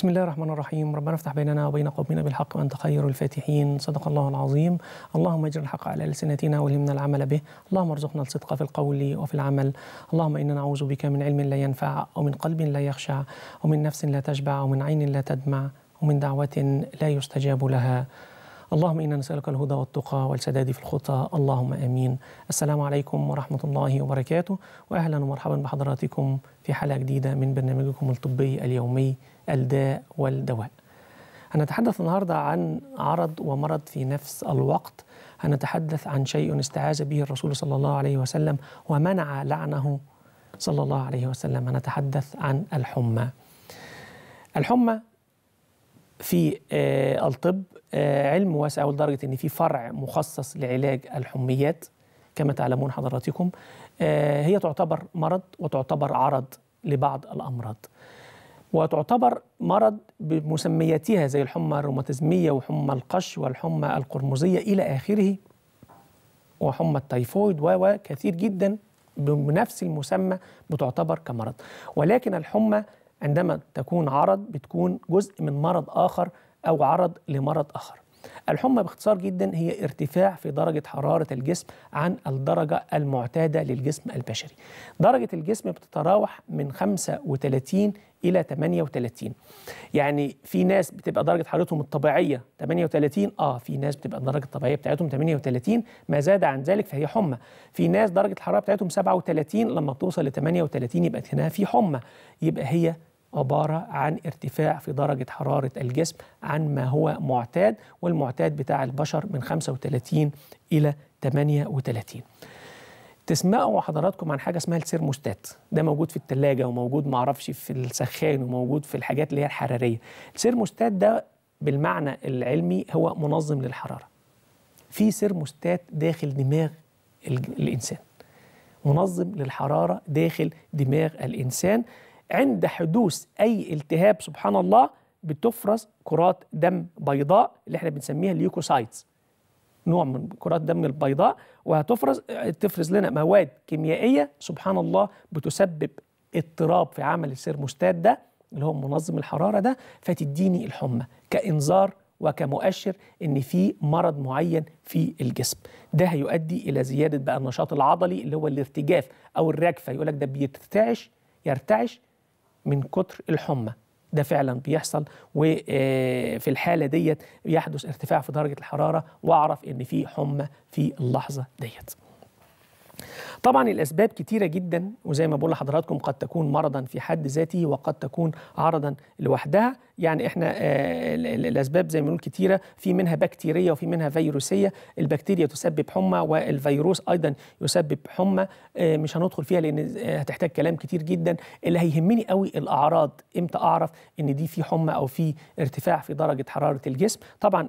بسم الله الرحمن الرحيم ربنا افتح بيننا وبين قومنا بالحق وانت خير الفاتحين صدق الله العظيم اللهم اجر الحق على السنتنا والهمنا العمل به اللهم ارزقنا الصدق في القول وفي العمل اللهم انا نعوذ بك من علم لا ينفع ومن قلب لا يخشع ومن نفس لا تشبع ومن عين لا تدمع ومن دعوه لا يستجاب لها اللهم إنا نسألك الهدى والتقى والسداد في الخطى اللهم آمين السلام عليكم ورحمة الله وبركاته وأهلا ومرحبا بحضراتكم في حلقة جديدة من برنامجكم الطبي اليومي الداء والدواء هنتحدث النهاردة عن عرض ومرض في نفس الوقت هنتحدث عن شيء استعاذ به الرسول صلى الله عليه وسلم ومنع لعنه صلى الله عليه وسلم هنتحدث عن الحمى الحمى في آه، الطب آه، علم واسع لدرجة أن في فرع مخصص لعلاج الحميات كما تعلمون حضراتكم آه، هي تعتبر مرض وتعتبر عرض لبعض الأمراض وتعتبر مرض بمسمياتها زي الحمى الروماتيزمية وحمى القش والحمى القرمزية إلى آخره وحمى التيفويد وكثير جدا بنفس المسمى بتعتبر كمرض ولكن الحمى عندما تكون عرض بتكون جزء من مرض آخر أو عرض لمرض آخر الحمى باختصار جدا هي ارتفاع في درجة حرارة الجسم عن الدرجة المعتادة للجسم البشري درجة الجسم بتتراوح من 35 إلى 38 يعني في ناس بتبقى درجة حرارتهم الطبيعية 38 آه في ناس بتبقى الدرجة الطبيعية بتاعتهم 38 ما زاد عن ذلك فهي حمى في ناس درجة الحرارة بتاعتهم 37 لما بتوصل ل 38 يبقى هنا في حمى يبقى هي عبارة عن ارتفاع في درجة حرارة الجسم عن ما هو معتاد والمعتاد بتاع البشر من 35 إلى 38 تسمعوا حضراتكم عن حاجة اسمها السيرموستات ده موجود في التلاجة وموجود معرفش في السخان وموجود في الحاجات اللي هي الحرارية السيرموستات ده بالمعنى العلمي هو منظم للحرارة في سيرموستات داخل دماغ الإنسان منظم للحرارة داخل دماغ الإنسان عند حدوث أي التهاب سبحان الله بتفرز كرات دم بيضاء اللي احنا بنسميها الليوكوسايتس نوع من كرات دم البيضاء وهتفرز تفرز لنا مواد كيميائية سبحان الله بتسبب اضطراب في عمل السيرموستات ده اللي هو منظم الحرارة ده فتديني الحمى كإنذار وكمؤشر ان في مرض معين في الجسم ده هيؤدي الى زياده بقى النشاط العضلي اللي هو الارتجاف او الرجفه يقول لك ده بيرتعش يرتعش من كتر الحمى ده فعلا بيحصل وفي آه، الحاله ديت يحدث ارتفاع في درجه الحراره واعرف ان في حمى في اللحظه ديت طبعا الاسباب كتيره جدا وزي ما بقول لحضراتكم قد تكون مرضا في حد ذاته وقد تكون عرضا لوحدها يعني احنا آه، الاسباب زي ما بنقول كتيره في منها بكتيريه وفي منها فيروسيه البكتيريا تسبب حمى والفيروس ايضا يسبب حمى آه، مش هندخل فيها لان آه، هتحتاج كلام كتير جدا اللي هيهمني قوي الاعراض امتى اعرف ان دي في حمى او في ارتفاع في درجه حراره الجسم طبعا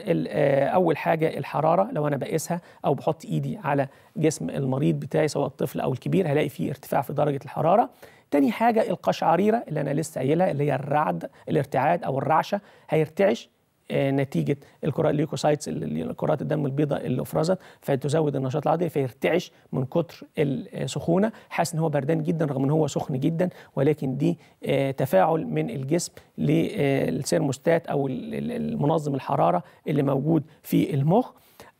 اول حاجه الحراره لو انا بقيسها او بحط ايدي على جسم المريض بتاعي سواء الطفل او الكبير هلاقي في ارتفاع في درجه الحراره تاني حاجة القشعريرة اللي أنا لسه قايلها اللي هي الرعد الارتعاد أو الرعشة هيرتعش آه، نتيجه الليوكوسايتس كرات الدم البيضاء اللي افرزت فتزود النشاط العضلي فيرتعش من كتر السخونه آه، حاسس ان هو بردان جدا رغم ان هو سخن جدا ولكن دي آه، تفاعل من الجسم للسيرموستات او المنظم الحراره اللي موجود في المخ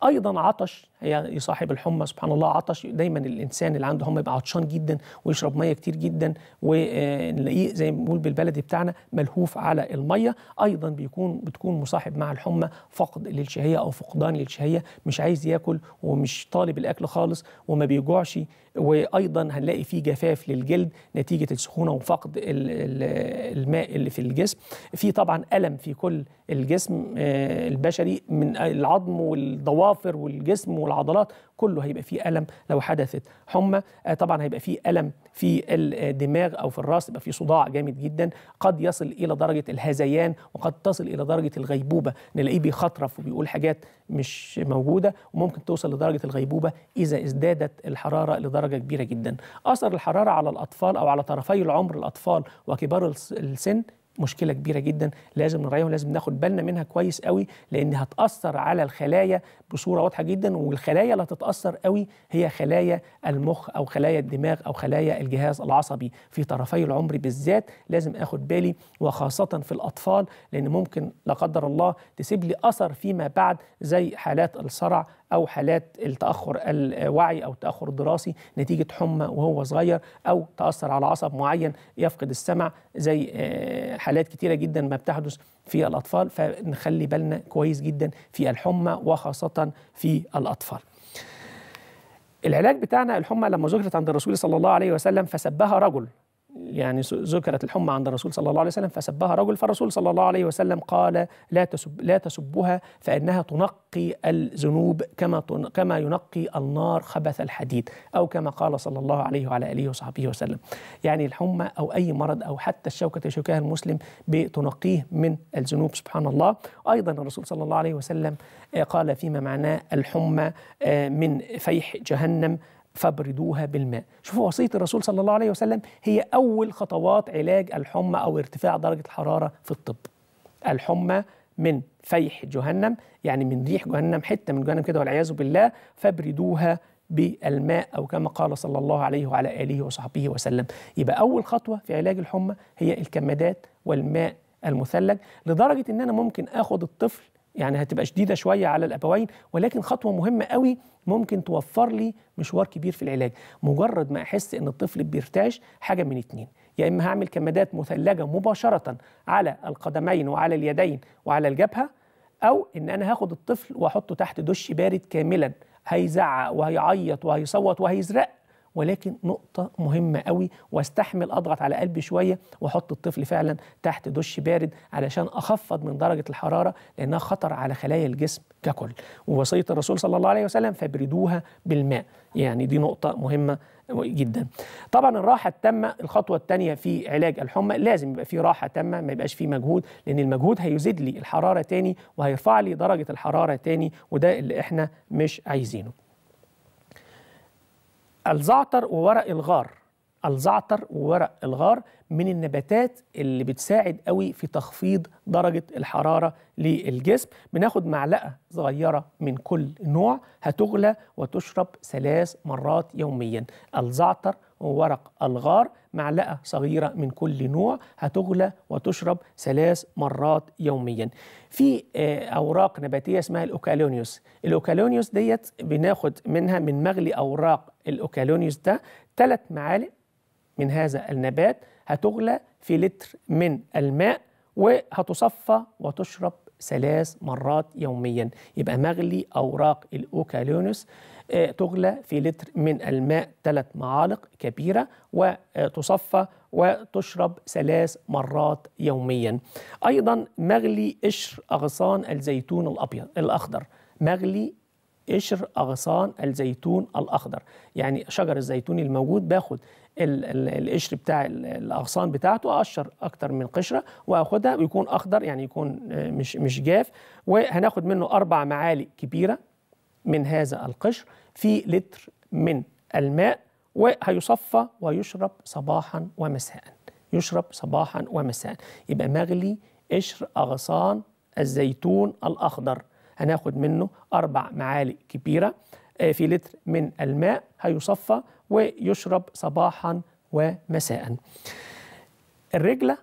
ايضا عطش هي يصاحب الحمى سبحان الله عطش دايما الانسان اللي عنده حمى يبقى عطشان جدا ويشرب ميه كتير جدا ونلاقيه زي ما بنقول بالبلدي بتاعنا ملهوف على الميه ايضا بيكون بتكون مصاحب مع الحمى فقد للشهيه او فقدان للشهيه مش عايز ياكل ومش طالب الاكل خالص وما بيجوعش وايضا هنلاقي فيه جفاف للجلد نتيجه السخونه وفقد الماء اللي في الجسم في طبعا الم في كل الجسم آه، البشري من العظم والضوافر والجسم العضلات كله هيبقى فيه الم لو حدثت حمى آه، طبعا هيبقى فيه الم في الدماغ او في الراس يبقى فيه صداع جامد جدا قد يصل الى درجه الهذيان وقد تصل الى درجه الغيبوبه نلاقيه بيخطرف وبيقول حاجات مش موجوده وممكن توصل لدرجه الغيبوبه اذا ازدادت الحراره لدرجه كبيره جدا اثر الحراره على الاطفال او على طرفي العمر الاطفال وكبار السن مشكله كبيره جدا لازم نراعيها ولازم ناخد بالنا منها كويس قوي لان هتاثر على الخلايا بصوره واضحه جدا والخلايا اللي هتتاثر قوي هي خلايا المخ او خلايا الدماغ او خلايا الجهاز العصبي في طرفي العمر بالذات لازم اخد بالي وخاصه في الاطفال لان ممكن لا قدر الله تسيب لي اثر فيما بعد زي حالات الصرع أو حالات التأخر الوعي أو التأخر الدراسي نتيجة حمى وهو صغير أو تأثر على عصب معين يفقد السمع زي آه، حالات كتيرة جدا ما بتحدث في الأطفال فنخلي بالنا كويس جدا في الحمى وخاصة في الأطفال العلاج بتاعنا الحمى لما ذكرت عند الرسول صلى الله عليه وسلم فسبها رجل يعني ذكرت الحمى عند الرسول صلى الله عليه وسلم فسبها رجل فالرسول صلى الله عليه وسلم قال لا تسب لا تسبها فانها تنقي الذنوب كما كما ينقي النار خبث الحديد او كما قال صلى الله عليه وعلى اله وصحبه وسلم. يعني الحمى او اي مرض او حتى الشوكه يشوكها المسلم بتنقيه من الذنوب سبحان الله. ايضا الرسول صلى الله عليه وسلم آه، قال فيما معناه الحمى آه، من فيح جهنم فابردوها بالماء شوفوا وصية الرسول صلى الله عليه وسلم هي أول خطوات علاج الحمى أو ارتفاع درجة الحرارة في الطب الحمى من فيح جهنم يعني من ريح جهنم حتة من جهنم كده والعياذ بالله فابردوها بالماء أو كما قال صلى الله عليه وعلى آله وصحبه وسلم يبقى أول خطوة في علاج الحمى هي الكمادات والماء المثلج لدرجة إن أنا ممكن أخد الطفل يعني هتبقى شديده شويه على الابوين ولكن خطوه مهمه قوي ممكن توفر لي مشوار كبير في العلاج مجرد ما احس ان الطفل بيرتعش حاجه من اتنين يا اما هعمل كمادات مثلجه مباشره على القدمين وعلى اليدين وعلى الجبهه او ان انا هاخد الطفل واحطه تحت دش بارد كاملا هيزعق وهيعيط وهيصوت وهيزرق ولكن نقطة مهمة قوي واستحمل أضغط على قلبي شوية وأحط الطفل فعلا تحت دش بارد علشان أخفض من درجة الحرارة لأنها خطر على خلايا الجسم ككل ووصية الرسول صلى الله عليه وسلم فبردوها بالماء يعني دي نقطة مهمة جدا طبعا الراحة التامة الخطوة الثانية في علاج الحمى لازم يبقى في راحة تامة ما يبقاش في مجهود لأن المجهود هيزيد لي الحرارة تاني وهيرفع لي درجة الحرارة تاني وده اللي احنا مش عايزينه الزعتر وورق الغار الزعتر وورق الغار من النباتات اللي بتساعد قوي في تخفيض درجة الحرارة للجسم بناخد معلقة صغيرة من كل نوع هتغلى وتشرب ثلاث مرات يوميا الزعتر وورق الغار معلقة صغيرة من كل نوع هتغلى وتشرب ثلاث مرات يوميا في آه، أوراق نباتية اسمها الأوكالونيوس الأوكالونيوس ديت بناخد منها من مغلي أوراق الأوكالونيوس ده ثلاث معالق من هذا النبات هتغلى في لتر من الماء وهتصفى وتشرب ثلاث مرات يوميا يبقى مغلي أوراق الأوكاليونس آه، تغلى في لتر من الماء ثلاث معالق كبيرة وتصفى وتشرب ثلاث مرات يوميا أيضا مغلي قشر أغصان الزيتون الأبيض الأخضر مغلي قشر أغصان الزيتون الأخضر يعني شجر الزيتون الموجود باخد القشر بتاع الاغصان بتاعته اقشر اكتر من قشره واخدها ويكون اخضر يعني يكون آه، مش مش جاف وهناخد منه اربع معالق كبيره من هذا القشر في لتر من الماء وهيصفى ويشرب صباحا ومساء يشرب صباحا ومساء يبقى مغلي قشر اغصان الزيتون الاخضر هناخد منه أربع معالق كبيرة آه، في لتر من الماء هيصفى ويشرب صباحا ومساء الرجلة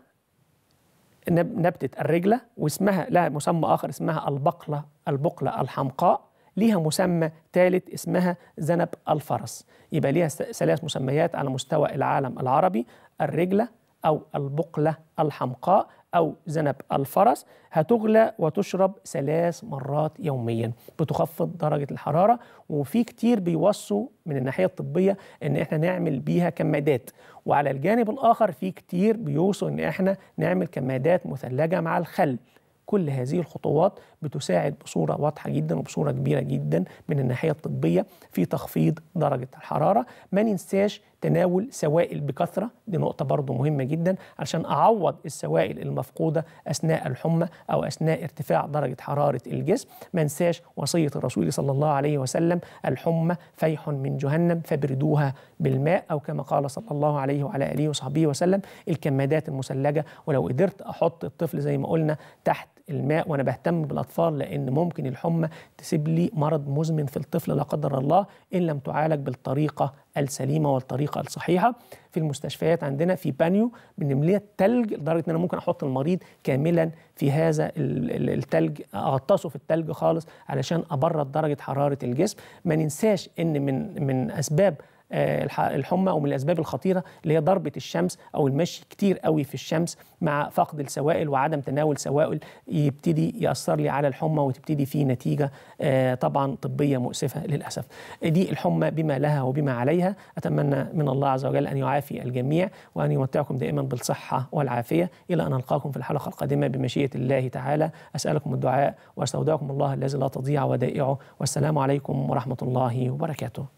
نبتة الرجلة واسمها لها مسمى آخر اسمها البقلة البقلة الحمقاء ليها مسمى ثالث اسمها زنب الفرس يبقى ليها ثلاث مسميات على مستوى العالم العربي الرجلة أو البقلة الحمقاء أو ذنب الفرس هتغلى وتشرب ثلاث مرات يوميا بتخفض درجة الحرارة وفي كتير بيوصوا من الناحية الطبية إن إحنا نعمل بيها كمادات وعلى الجانب الآخر في كتير بيوصوا إن إحنا نعمل كمادات مثلجة مع الخل كل هذه الخطوات بتساعد بصوره واضحه جدا وبصوره كبيره جدا من الناحيه الطبيه في تخفيض درجه الحراره ما ننساش تناول سوائل بكثرة دي نقطة برضو مهمة جدا علشان أعوض السوائل المفقودة أثناء الحمى أو أثناء ارتفاع درجة حرارة الجسم ما انساش وصية الرسول صلى الله عليه وسلم الحمى فيح من جهنم فبردوها بالماء أو كما قال صلى الله عليه وعلى آله وصحبه وسلم الكمادات المثلجة ولو قدرت أحط الطفل زي ما قلنا تحت الماء وانا بهتم بالاطفال لان ممكن الحمى تسيب لي مرض مزمن في الطفل لا قدر الله ان لم تعالج بالطريقه السليمه والطريقه الصحيحه في المستشفيات عندنا في بانيو بنمليه تلج لدرجه ان انا ممكن احط المريض كاملا في هذا التلج اغطسه في التلج خالص علشان ابرد درجه حراره الجسم ما ننساش ان من من اسباب آه، الحمى ومن الأسباب الخطيرة اللي هي ضربة الشمس أو المشي كتير قوي في الشمس مع فقد السوائل وعدم تناول سوائل يبتدي يأثر لي على الحمى وتبتدي في نتيجة آه، طبعا طبية مؤسفة للأسف دي الحمى بما لها وبما عليها أتمنى من الله عز وجل أن يعافي الجميع وأن يمتعكم دائما بالصحة والعافية إلى أن ألقاكم في الحلقة القادمة بمشيئة الله تعالى أسألكم الدعاء واستودعكم الله الذي لا تضيع ودائعه والسلام عليكم ورحمة الله وبركاته